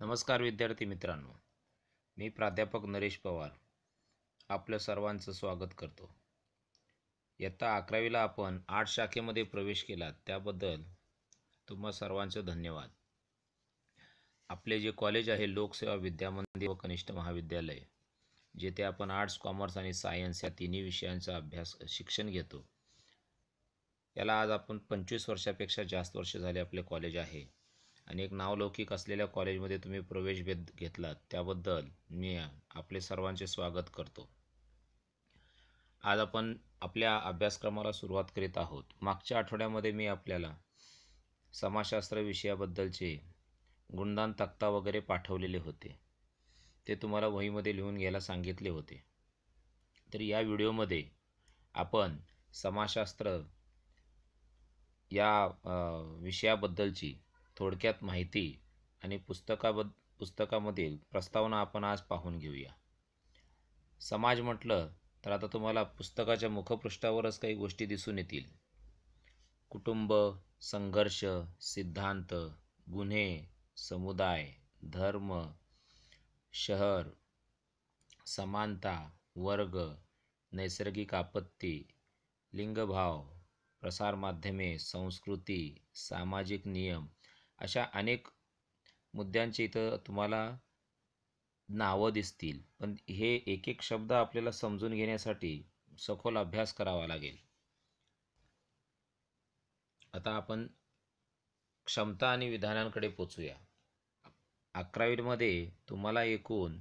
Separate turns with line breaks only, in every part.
नमस्कार विद्यार्थी मित्रांनो मी प्राध्यापक नरेश पवार आपलं सर्वांचं स्वागत करतो इयत्ता अकरावीला आपण आठ शाखेमध्ये प्रवेश केला त्याबद्दल तुम्हा सर्वांचं धन्यवाद आपले जे कॉलेज आहे लोकसेवा विद्यामंदिर व कनिष्ठ महाविद्यालय जेथे आपण आर्ट्स कॉमर्स आणि सायन्स या तिन्ही विषयांचा अभ्यास शिक्षण घेतो याला आज आपण पंचवीस वर्षापेक्षा जास्त वर्ष झाले आपले कॉलेज आहे आणि एक नावलौकिक असलेल्या कॉलेजमध्ये तुम्ही प्रवेश भेद घेतलात त्याबद्दल मी आपले सर्वांचे स्वागत करतो आज आपण आपल्या अभ्यासक्रमाला सुरुवात करीत आहोत मागच्या आठवड्यामध्ये मी आपल्याला समाजशास्त्र विषयाबद्दलचे गुणदान तक्ता वगैरे पाठवलेले होते ते तुम्हाला वहीमध्ये लिहून घ्यायला सांगितले होते तर या व्हिडिओमध्ये आपण समाजशास्त्र या विषयाबद्दलची थोडक्यात माहिती आणि पुस्तकाबद् पुस्तकामधील प्रस्तावना आपण आज पाहून घेऊया समाज म्हटलं तर आता तुम्हाला पुस्तकाच्या मुखपृष्ठावरच काही गोष्टी दिसून येतील कुटुंब संघर्ष सिद्धांत गुन्हे समुदाय धर्म शहर समानता वर्ग नैसर्गिक आपत्ती लिंगभाव प्रसारमाध्यमे संस्कृती सामाजिक नियम अशा अनेक मुद्द्यांची इथं तुम्हाला नावं दिसतील पण हे एक एक शब्द आपल्याला समजून घेण्यासाठी सखोल अभ्यास करावा लागेल आता आपण क्षमता आणि विधानांकडे पोचूया अकरावीमध्ये तुम्हाला एकूण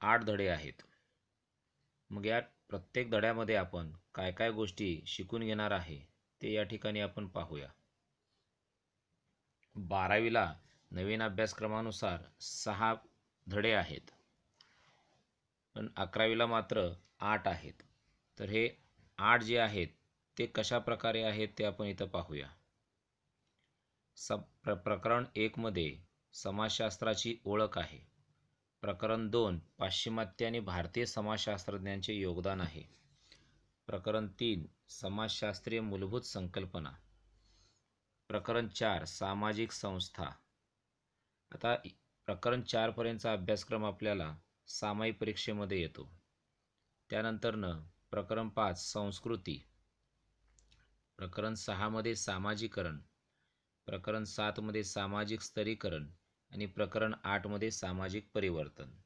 आठ धडे आहेत मग या प्रत्येक धड्यामध्ये आपण काय काय गोष्टी शिकून घेणार आहे ते या ठिकाणी आपण पाहूया बारावीला नवीन अभ्यासक्रमानुसार सहा धडे आहेत पण अकरावीला मात्र आठ आहेत तर हे आठ जे आहेत ते कशा प्रकारे आहेत ते आपण इथं पाहूया स प्र प्रकरण एकमध्ये समाजशास्त्राची ओळख आहे प्रकरण दोन पाश्चिमात्य आणि भारतीय समाजशास्त्रज्ञांचे योगदान आहे प्रकरण तीन समाजशास्त्रीय मूलभूत संकल्पना प्रकरण चार सामाजिक संस्था आता प्रकरण चारपर्यंतचा अभ्यासक्रम आपल्याला सामायिक परीक्षेमध्ये येतो त्यानंतरनं प्रकरण पाच संस्कृती प्रकरण सहामध्ये सामाजिकरण प्रकरण सातमध्ये सामाजिक स्तरीकरण आणि प्रकरण आठमध्ये सामाजिक परिवर्तन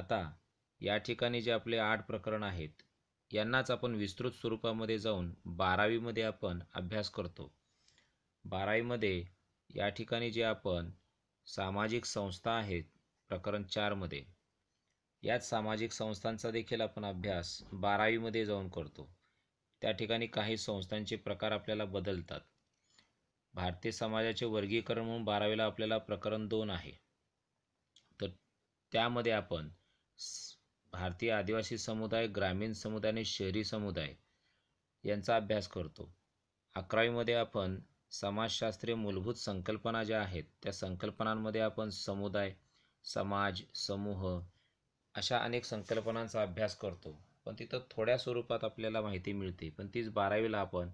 आता या ठिकाणी जे आपले आठ प्रकरण आहेत यांनाच आपण विस्तृत स्वरूपामध्ये जाऊन बारावीमध्ये आपण अभ्यास करतो बारावीमध्ये या ठिकाणी जे आपण सामाजिक संस्था आहेत प्रकरण चारमध्ये याच सामाजिक संस्थांचा देखील आपण अभ्यास बारावीमध्ये जाऊन करतो त्या ठिकाणी काही संस्थांचे प्रकार आपल्याला बदलतात भारतीय समाजाचे वर्गीकरण म्हणून बारावीला आपल्याला प्रकरण दोन आहे तर त्यामध्ये आपण भारतीय आदिवासी समुदाय ग्रामीण समुदाय आणि शहरी समुदाय यांचा अभ्यास करतो अकरावीमध्ये आपण समाजशास्त्रीय मूलभूत संकल्पना ज्या आहेत त्या संकल्पनांमध्ये आपण समुदाय समाज समूह अशा अनेक संकल्पनांचा अभ्यास करतो पण तिथं थोड्या स्वरूपात आपल्याला माहिती मिळते पण तीच बारावीला आपण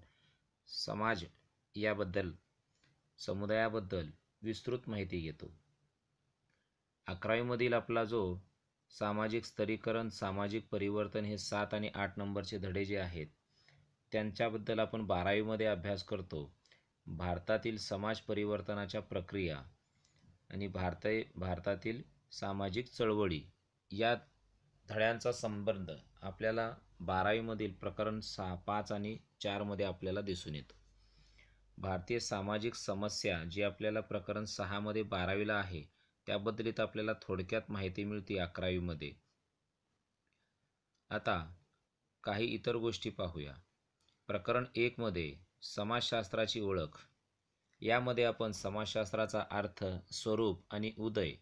समाज याबद्दल समुदायाबद्दल विस्तृत माहिती घेतो अकरावीमधील आपला जो सामाजिक स्तरीकरण सामाजिक परिवर्तन हे सात आणि आठ नंबरचे धडे जे आहेत त्यांच्याबद्दल आपण बारावीमध्ये अभ्यास करतो भारतातील समाज परिवर्तनाच्या प्रक्रिया आणि भारता भारतातील सामाजिक चळवळी या धड्यांचा संबंध आपल्याला बारावीमधील प्रकरण सहा पाच आणि चारमध्ये आपल्याला दिसून येतो भारतीय सामाजिक समस्या जी आपल्याला प्रकरण सहामध्ये बारावीला आहे त्याबद्दल इथं आपल्याला थोडक्यात माहिती मिळते अकरावीमध्ये आता काही इतर गोष्टी पाहूया प्रकरण एकमध्ये समाजशास्त्राची ओळख यामध्ये आपण समाजशास्त्राचा अर्थ स्वरूप आणि उदय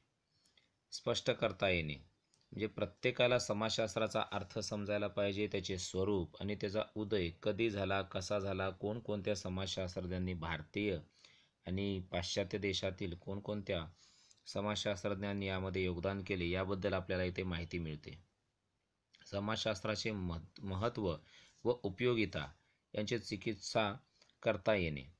स्पष्ट करता येणे म्हणजे प्रत्येकाला समाजशास्त्राचा अर्थ समजायला पाहिजे त्याचे स्वरूप आणि त्याचा उदय कधी झाला कसा झाला कोणकोणत्या समाजशास्त्रज्ञांनी भारतीय आणि पाश्चात्य देशातील कोणकोणत्या समाजशास्त्रज्ञांनी यामध्ये योगदान केले याबद्दल आपल्याला इथे माहिती मिळते समाजशास्त्राचे महत्त्व व उपयोगिता यांची चिकित्सा करता येणे जे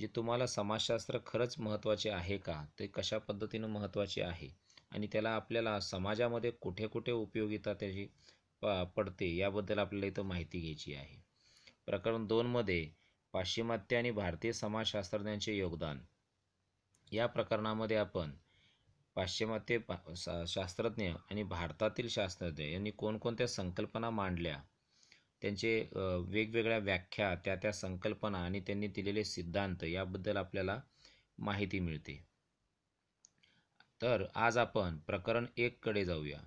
म्हणजे तुम्हाला समाजशास्त्र खरंच महत्त्वाचे आहे का ते कशा पद्धतीनं महत्त्वाचे आहे आणि त्याला आपल्याला समाजामध्ये कुठे कुठे उपयोगिता त्याची प पडते याबद्दल आपल्याला इथं माहिती घ्यायची आहे प्रकरण दोनमध्ये पाश्चिमात्य आणि भारतीय समाजशास्त्रज्ञांचे योगदान या प्रकरणामध्ये आपण पाश्चिमात्य शास्त्रज्ञ आणि भारतातील शास्त्रज्ञ यांनी कोणकोणत्या संकल्पना मांडल्या त्यांचे वेगवेगळ्या व्याख्या त्या त्या संकल्पना आणि त्यांनी दिलेले सिद्धांत याबद्दल आपल्याला माहिती मिळते तर आज आपण प्रकरण कडे जाऊया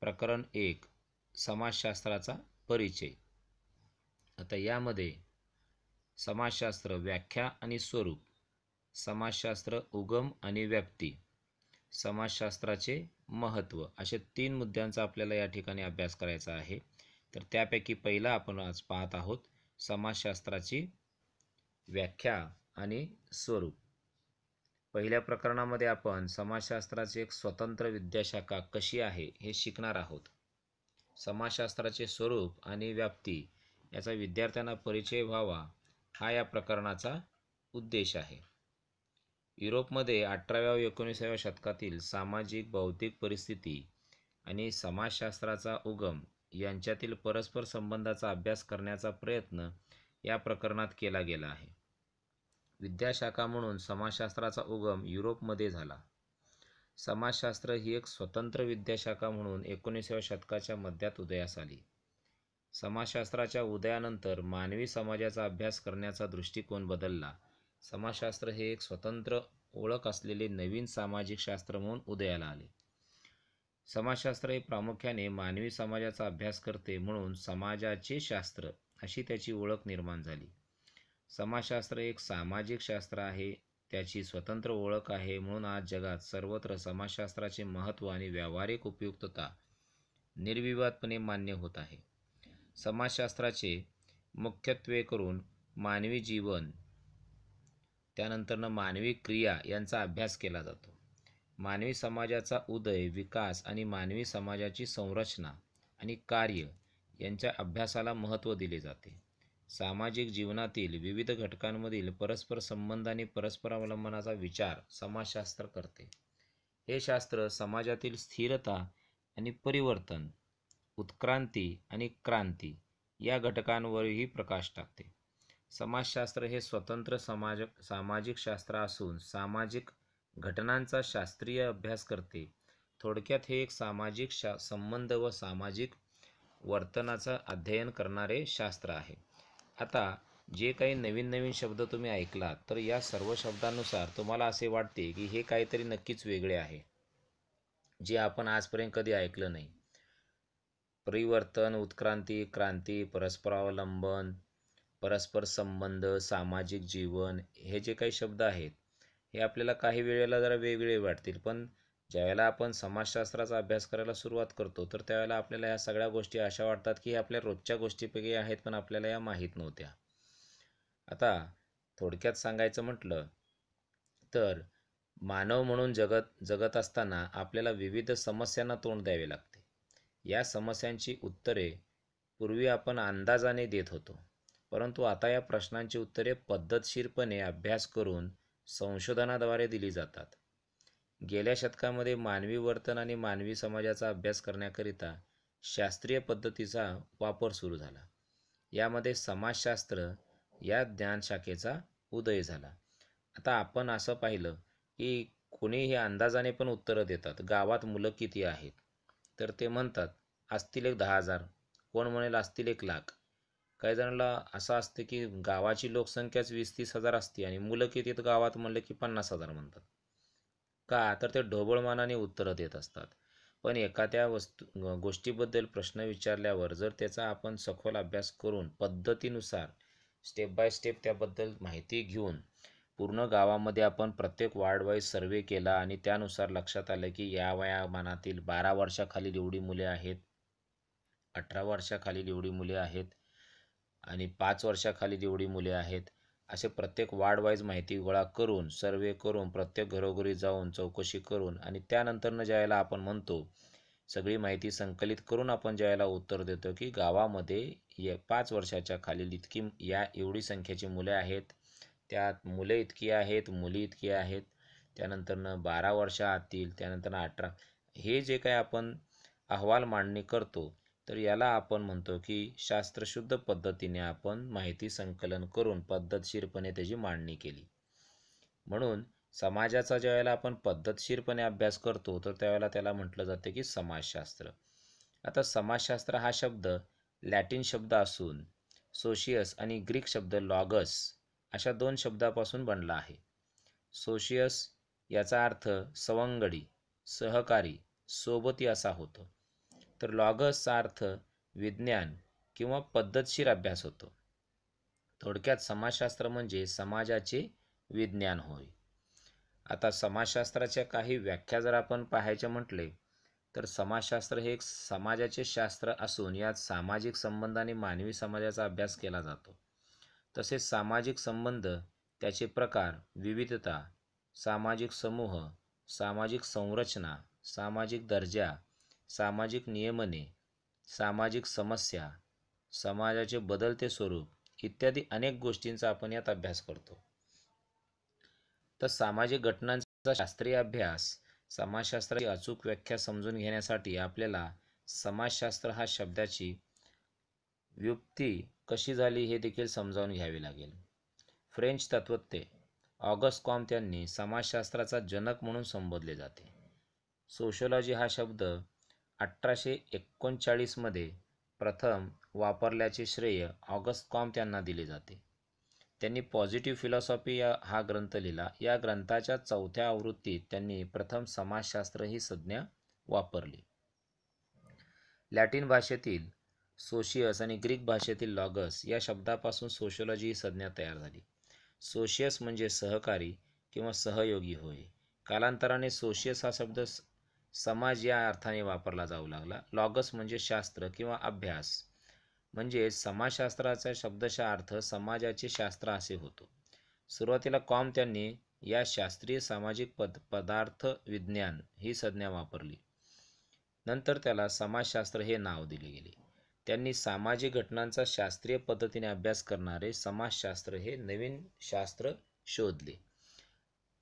प्रकरण एक समाजशास्त्राचा परिचय आता यामध्ये समाजशास्त्र व्याख्या आणि स्वरूप समाजशास्त्र उगम आणि व्याप्ती समाजशास्त्राचे महत्त्व असे तीन मुद्द्यांचा आपल्याला या ठिकाणी अभ्यास करायचा आहे तर त्यापैकी पहिला आपण आज पाहत आहोत समाजशास्त्राची व्याख्या आणि स्वरूप पहिल्या प्रकरणामध्ये आपण समाजशास्त्राची एक स्वतंत्र विद्याशाखा कशी आहे हे शिकणार आहोत समाजशास्त्राचे स्वरूप आणि व्याप्ती याचा विद्यार्थ्यांना परिचय व्हावा हा या प्रकरणाचा उद्देश आहे युरोपमध्ये अठराव्या व एकोणीसाव्या शतकातील सामाजिक भौतिक परिस्थिती आणि समाजशास्त्राचा उगम यांच्यातील परस्पर संबंधाचा अभ्यास करण्याचा प्रयत्न या प्रकरणात केला गेला आहे विद्याशाखा म्हणून समाजशास्त्राचा उगम युरोपमध्ये झाला समाजशास्त्र ही एक स्वतंत्र विद्याशाखा म्हणून एकोणीसाव्या शतकाच्या मध्यात उदयास आली समाजशास्त्राच्या उदयानंतर मानवी समाजाचा अभ्यास करण्याचा दृष्टिकोन बदलला समाजशास्त्र हे एक स्वतंत्र ओळख असलेले नवीन सामाजिक शास्त्र म्हणून उदयाला आले समाजशास्त्र हे प्रामुख्याने मानवी समाजाचा अभ्यास करते म्हणून समाजाचे शास्त्र अशी त्याची ओळख निर्माण झाली समाजशास्त्र एक सामाजिक शास्त्र आहे त्याची स्वतंत्र ओळख आहे म्हणून आज जगात सर्वत्र समाजशास्त्राचे महत्त्व आणि व्यावहारिक उपयुक्तता निर्विवादपणे मान्य होत आहे समाजशास्त्राचे मुख्यत्वे करून मानवी जीवन त्यानंतरनं मानवी क्रिया यांचा अभ्यास केला जातो मानवी समाजाचा उदय विकास आणि मानवी समाजाची संरचना आणि कार्य यांच्या अभ्यासाला महत्त्व दिले जाते सामाजिक जीवनातील विविध घटकांमधील परस्पर संबंध आणि परस्परावलंबनाचा विचार समाजशास्त्र करते हे शास्त्र समाजातील स्थिरता आणि परिवर्तन उत्क्रांती आणि क्रांती या घटकांवरही प्रकाश टाकते समाजशास्त्र हे स्वतंत्र समाज सामाजिक शास्त्र असून सामाजिक घटनांचा शास्त्रीय अभ्यास करते थोडक्यात हे एक सामाजिक शा संबंध व सामाजिक वर्तनाचा अध्ययन करणारे शास्त्र आहे आता जे काही नवीन नवीन शब्द तुम्ही ऐकलात तर या सर्व शब्दांनुसार तुम्हाला असे वाटते की हे काहीतरी नक्कीच वेगळे आहे जे आपण आजपर्यंत कधी ऐकलं नाही परिवर्तन उत्क्रांती क्रांती परस्परावलंबन परस्पर संबंध सामाजिक जीवन हे जे काही शब्द आहेत हे आपल्याला काही वेळेला जरा वेगळे वाटतील पण ज्यावेळेला आपण समाजशास्त्राचा अभ्यास करायला सुरुवात करतो तर त्यावेळेला आपल्याला या सगळ्या गोष्टी अशा वाटतात की आपल्या रोजच्या गोष्टीपैकी आहेत पण आपल्याला या माहीत नव्हत्या आता थोडक्यात सांगायचं म्हटलं तर मानव म्हणून जगत जगत असताना आपल्याला विविध समस्यांना तोंड द्यावे लागते या समस्यांची उत्तरे पूर्वी आपण अंदाजाने देत होतो परंतु आता या प्रश्नांची उत्तरे पद्धतशीरपणे अभ्यास करून संशोधनाद्वारे दिली जातात गेल्या शतकामध्ये मानवी वर्तन आणि मानवी समाजाचा अभ्यास करण्याकरिता शास्त्रीय पद्धतीचा वापर सुरू झाला यामध्ये समाजशास्त्र या ज्ञानशाखेचा उदय झाला आता आपण असं पाहिलं की हे अंदाजाने पण उत्तरं देतात गावात मुलं किती आहेत तर ते म्हणतात असतील एक दहा हजार कोण म्हणेल असतील एक लाख काही जणांना असं असते की गावाची लोकसंख्याच वीस तीस हजार असते आणि मुलं किती गावात म्हणलं की पन्नास हजार म्हणतात का तर ते ढोबळमानाने उत्तरं देत असतात पण एखाद्या वस्तू गोष्टीबद्दल प्रश्न विचारल्यावर जर त्याचा आपण सखोल अभ्यास करून पद्धतीनुसार स्टेप बाय स्टेप त्याबद्दल माहिती घेऊन पूर्ण गावामध्ये आपण प्रत्येक वार्डवाईज सर्वे केला आणि त्यानुसार लक्षात आलं की या वयामानातील बारा वर्षाखालील एवढी मुले आहेत अठरा वर्षाखालील एवढी मुले आहेत आणि पाच वर्षाखाली जेवढी मुले आहेत असे प्रत्येक वार्डवाईज माहिती गोळा करून सर्वे करून प्रत्येक घरोघरी जाऊन चौकशी करून आणि त्यानंतरनं ज्यावेळेला आपण म्हणतो सगळी माहिती संकलित करून आपण ज्यावेळेला उत्तर देतो की गावामध्ये ये पाच वर्षाच्या खालील इतकी या एवढी संख्येची मुले आहेत त्यात मुले इतकी आहेत मुली इतकी आहेत त्यानंतरनं बारा वर्ष आतील त्यानंतरनं अठरा हे जे काही आपण अहवाल मांडणी करतो तर याला आपण म्हणतो की शास्त्रशुद्ध पद्धतीने आपण माहिती संकलन करून पद्धतशीरपणे त्याची मांडणी केली म्हणून समाजाचा ज्यावेळेला आपण पद्धतशीरपणे अभ्यास करतो तर त्यावेळेला त्याला म्हटलं जाते की समाजशास्त्र आता समाजशास्त्र हा शब्द लॅटिन शब्द असून सोशियस आणि ग्रीक शब्द लॉगस अशा दोन शब्दापासून बनला आहे सोशियस याचा अर्थ सवंगडी सहकारी सोबती असा होतो तर लॉगसचा अर्थ विज्ञान किंवा पद्धतशीर अभ्यास होतो थोडक्यात समाजशास्त्र म्हणजे समाजाचे विज्ञान होय आता समाजशास्त्राच्या काही व्याख्या जर आपण पाहायचे म्हटले तर समाजशास्त्र हे एक समाजाचे शास्त्र असून यात सामाजिक संबंध आणि मानवी समाजाचा अभ्यास केला जातो तसेच सामाजिक संबंध त्याचे प्रकार विविधता सामाजिक समूह सामाजिक संरचना सामाजिक दर्जा सामाजिक नियमने सामाजिक समस्या समाजाचे बदलते स्वरूप इत्यादी अनेक गोष्टींचा आपण यात अभ्यास करतो तर सामाजिक घटनांचा शास्त्रीय अभ्यास समाजशास्त्राची अचूक व्याख्या समजून घेण्यासाठी आपल्याला समाजशास्त्र हा शब्दाची व्युक्ती कशी झाली हे देखील समजावून घ्यावी लागेल फ्रेंच तत्वते ऑगस्ट कॉम त्यांनी समाजशास्त्राचा जनक म्हणून संबोधले जाते सोशोलॉजी हा शब्द अठराशे एकोणचाळीसमध्ये प्रथम वापरल्याचे श्रेय ऑगस्ट कॉम त्यांना दिले जाते त्यांनी पॉझिटिव्ह फिलॉसॉफी या हा ग्रंथ लिहिला या ग्रंथाच्या चौथ्या आवृत्तीत त्यांनी प्रथम समाजशास्त्र ही संज्ञा वापरली लॅटिन भाषेतील सोशियस आणि ग्रीक भाषेतील लॉगस या शब्दापासून सोशियोलॉजी ही संज्ञा तयार झाली सोशियस म्हणजे सहकारी किंवा सहयोगी होय कालांतराने सोशियस हा शब्द समाज या अर्थाने वापरला जाऊ लागला लॉगस म्हणजे शास्त्र किंवा अभ्यास म्हणजे समाजशास्त्राचा शब्दशा अर्थ समाजाचे शास्त्र असे होतो सुरुवातीला कॉम त्यांनी या शास्त्रीय सामाजिक पद पदार्थ विज्ञान ही संज्ञा वापरली नंतर त्याला समाजशास्त्र हे नाव दिले गेले त्यांनी सामाजिक घटनांचा शास्त्रीय पद्धतीने अभ्यास करणारे समाजशास्त्र हे नवीन शास्त्र शोधले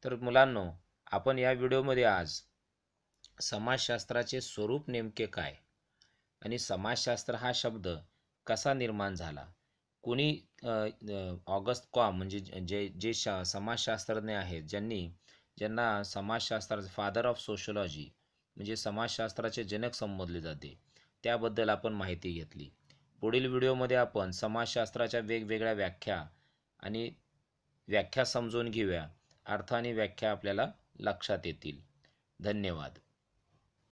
तर मुलांनो आपण या व्हिडिओमध्ये आज समाजशास्त्राचे स्वरूप नेमके काय आणि समाजशास्त्र हा शब्द कसा निर्माण झाला कोणी ऑगस्ट कॉम म्हणजे जे जे शा समाजशास्त्रज्ञ आहेत ज्यांनी ज्यांना समाजशास्त्राचे फादर ऑफ सोशोलॉजी म्हणजे समाजशास्त्राचे जनक संबोधले जाते त्याबद्दल आपण माहिती घेतली पुढील व्हिडिओमध्ये आपण समाजशास्त्राच्या वेगवेगळ्या व्याख्या आणि व्याख्या समजून घेऊया अर्थ आणि व्याख्या आपल्याला लक्षात येतील धन्यवाद